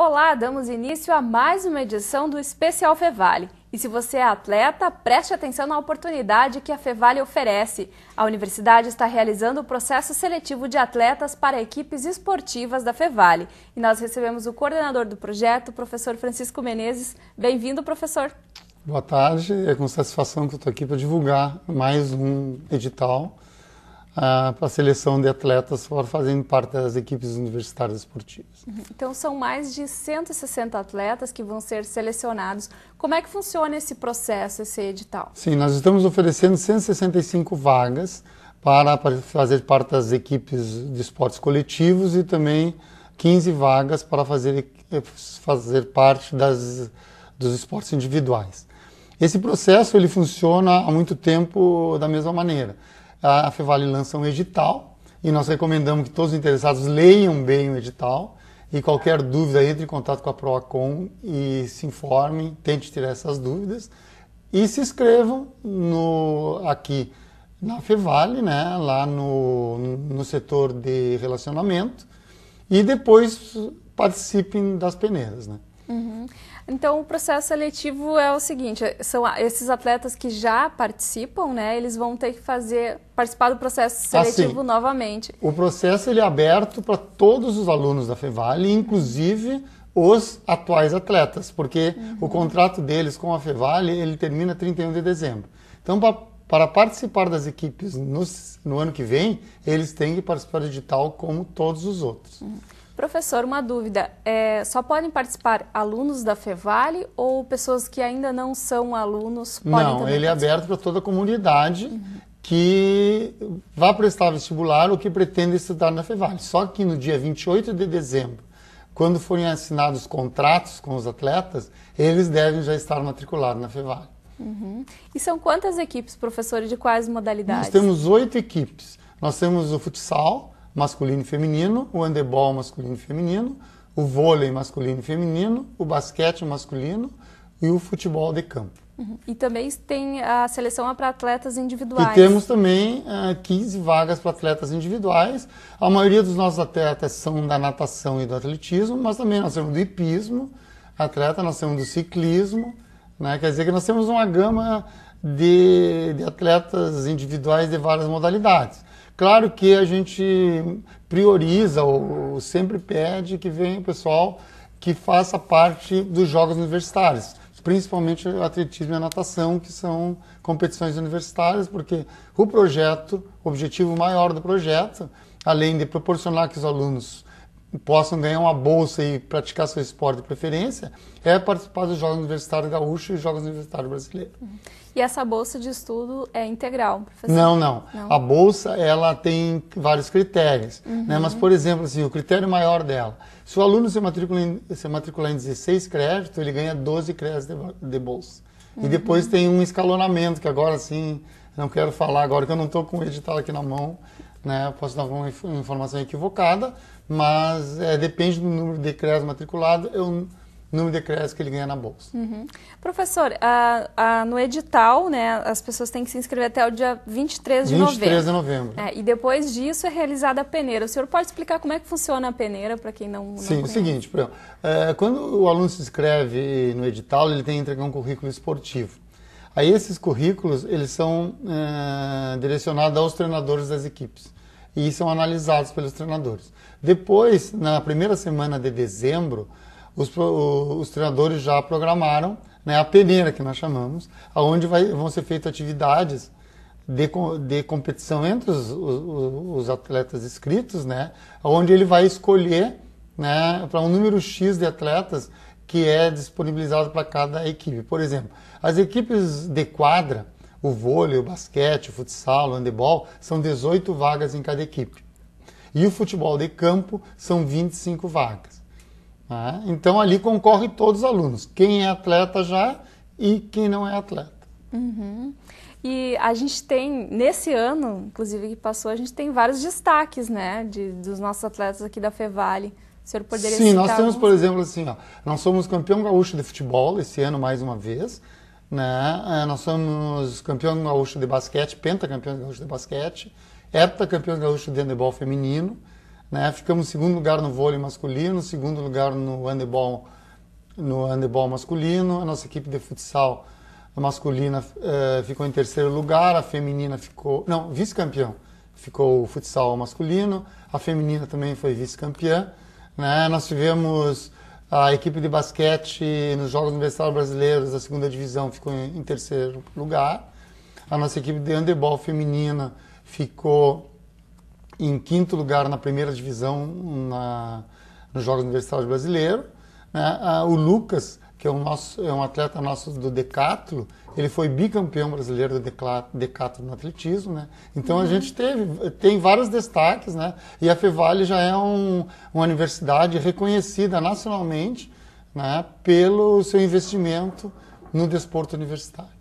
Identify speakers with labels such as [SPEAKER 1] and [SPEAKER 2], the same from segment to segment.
[SPEAKER 1] Olá, damos início a mais uma edição do Especial Fevale. E se você é atleta, preste atenção na oportunidade que a Fevale oferece. A universidade está realizando o processo seletivo de atletas para equipes esportivas da Fevale. E nós recebemos o coordenador do projeto, o professor Francisco Menezes. Bem-vindo, professor.
[SPEAKER 2] Boa tarde, é com satisfação que eu estou aqui para divulgar mais um edital para a seleção de atletas fazendo parte das equipes universitárias esportivas.
[SPEAKER 1] Uhum. Então são mais de 160 atletas que vão ser selecionados. Como é que funciona esse processo, esse edital?
[SPEAKER 2] Sim, nós estamos oferecendo 165 vagas para fazer parte das equipes de esportes coletivos e também 15 vagas para fazer, fazer parte das, dos esportes individuais. Esse processo ele funciona há muito tempo da mesma maneira a Fevale lança um edital e nós recomendamos que todos os interessados leiam bem o edital e qualquer dúvida entre em contato com a Proacom e se informem, tente tirar essas dúvidas e se inscrevam no aqui na Fevale, né, lá no, no setor de relacionamento e depois participem das peneiras, né?
[SPEAKER 1] Uhum. Então, o processo seletivo é o seguinte: são esses atletas que já participam, né? Eles vão ter que fazer participar do processo ah, seletivo assim, novamente.
[SPEAKER 2] O processo ele é aberto para todos os alunos da Fevale, inclusive os atuais atletas, porque uhum. o contrato deles com a Fevale ele termina 31 de dezembro. Então, para participar das equipes no, no, ano que vem, eles têm que participar do edital como todos os outros. Uhum.
[SPEAKER 1] Professor, uma dúvida. É, só podem participar alunos da Fevale ou pessoas que ainda não são alunos podem Não, ele é
[SPEAKER 2] aberto para toda a comunidade uhum. que vá prestar vestibular ou que pretenda estudar na Fevale. Só que no dia 28 de dezembro, quando forem assinados contratos com os atletas, eles devem já estar matriculados na Fevale.
[SPEAKER 1] Uhum. E são quantas equipes, professor, de quais modalidades? Nós
[SPEAKER 2] temos oito equipes. Nós temos o futsal, masculino e feminino, o handebol masculino e feminino, o vôlei masculino e feminino, o basquete masculino e o futebol de campo.
[SPEAKER 1] Uhum. E também tem a seleção é para atletas individuais. E temos
[SPEAKER 2] também uh, eh, 15 vagas para atletas individuais. A maioria dos nossos atletas são da natação e do atletismo, mas também nós temos do hipismo, atleta, nós temos do ciclismo. Né? Quer dizer que nós temos uma gama de, de atletas individuais de várias modalidades. Claro que a gente prioriza ou, sempre pede que venha o pessoal que faça parte dos jogos universitários, principalmente o atletismo e a natação, que são competições universitárias, porque o projeto, o objetivo maior do projeto, além de proporcionar que os alunos possam ganhar uma bolsa e praticar seu esporte de preferência é participar dos Jogos Universitários Gaúchos e Jogos Universitários Brasileiros.
[SPEAKER 1] Uhum. E essa bolsa de estudo é integral, professor? Não, não. não. A
[SPEAKER 2] bolsa ela tem vários critérios, né? uhum. né? mas por exemplo, assim, o critério maior dela, se o aluno se matricular em, se matricula em 16 créditos, ele ganha 12 créditos de, de bolsa. Uhum. E depois tem um escalonamento que agora sim, não quero falar agora que eu não estou com o edital aqui na mão, né? Posso dar uma informação equivocada, mas é, depende do número de CREAS matriculado, eu, número de créditos que ele ganha na bolsa.
[SPEAKER 1] Uhum. Professor, a, a, no edital, né, as pessoas têm que se inscrever até o dia 23 de 23 novembro. 23 de
[SPEAKER 2] novembro. É,
[SPEAKER 1] e depois disso é realizada a peneira. O senhor pode explicar como é que funciona a peneira para quem não, não Sim, é conhece? o
[SPEAKER 2] seguinte, é, quando o aluno se inscreve no edital, ele tem que entregar um currículo esportivo. Aí esses currículos, eles são é, direcionados aos treinadores das equipes e são analisados pelos treinadores. Depois, na primeira semana de dezembro, os, os treinadores já programaram né, a peneira, que nós chamamos, onde vai, vão ser feitas atividades de, de competição entre os, os, os atletas inscritos, né, onde ele vai escolher né, para um número X de atletas que é disponibilizado para cada equipe. Por exemplo, as equipes de quadra, o vôlei, o basquete, o futsal, o handebol são 18 vagas em cada equipe. E o futebol de campo são 25 vagas. Né? Então ali concorre todos os alunos, quem é atleta já e quem não é atleta.
[SPEAKER 1] Uhum. E a gente tem, nesse ano, inclusive que passou, a gente tem vários destaques né, de, dos nossos atletas aqui da FEVALE. O senhor poderia Sim, nós temos, alguns? por
[SPEAKER 2] exemplo, assim, ó, nós somos campeão gaúcho de futebol esse ano mais uma vez. Né? É, nós somos campeão gaúcho de basquete, pentacampeão gaúcho de basquete, heptacampeão gaúcho de handebol feminino, né? Ficamos em segundo lugar no vôlei masculino, segundo lugar no handebol, no handebol masculino. A nossa equipe de futsal masculina eh, ficou em terceiro lugar, a feminina ficou, não, vice-campeão. Ficou o futsal masculino, a feminina também foi vice-campeã, né? Nós tivemos a equipe de basquete nos Jogos Universitários Brasileiros da segunda divisão ficou em, em terceiro lugar. A nossa equipe de handebol feminina ficou em quinto lugar na primeira divisão na, nos Jogos Universitários Brasileiros. Né? O Lucas que é um, nosso, é um atleta nosso do decatlo, ele foi bicampeão brasileiro do decatlo no atletismo, né? Então uhum. a gente teve, tem vários destaques, né? E a Fevale já é um, uma universidade reconhecida nacionalmente, né? Pelo seu investimento no desporto universitário.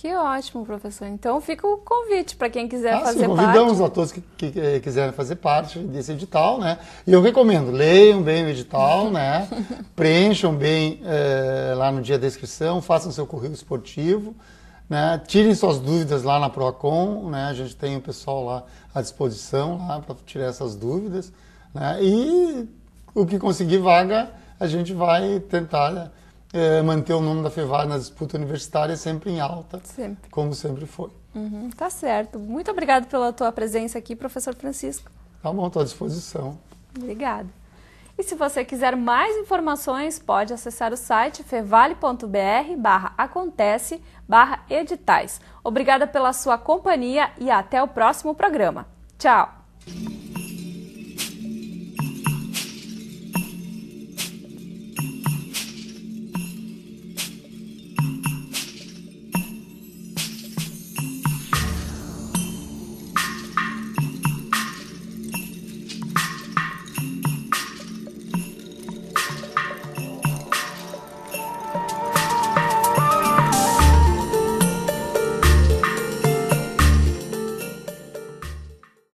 [SPEAKER 1] Que ótimo, professor. Então fica o convite para quem quiser ah, fazer sim, convidamos parte.
[SPEAKER 2] a todos que, que, que, quiserem fazer parte desse edital, né? E eu recomendo, leiam bem o edital, né? Preencham bem é, lá no dia da inscrição, façam seu currículo esportivo, né? Tirem suas dúvidas lá na Procon, né? A gente tem o pessoal lá à disposição lá para tirar essas dúvidas, né? E o que conseguir vaga, a gente vai tentar né? é, manter o nome da FEVAR na disputa universitária sempre em alta, sempre. como sempre foi.
[SPEAKER 1] Uhum, tá certo. Muito obrigado pela tua presença aqui, professor Francisco.
[SPEAKER 2] Tá bom, estou à disposição.
[SPEAKER 1] Obrigada. E se você quiser mais informações, pode acessar o site fevale.br barra acontece barra editais. Obrigada pela sua companhia e até o próximo programa. Tchau!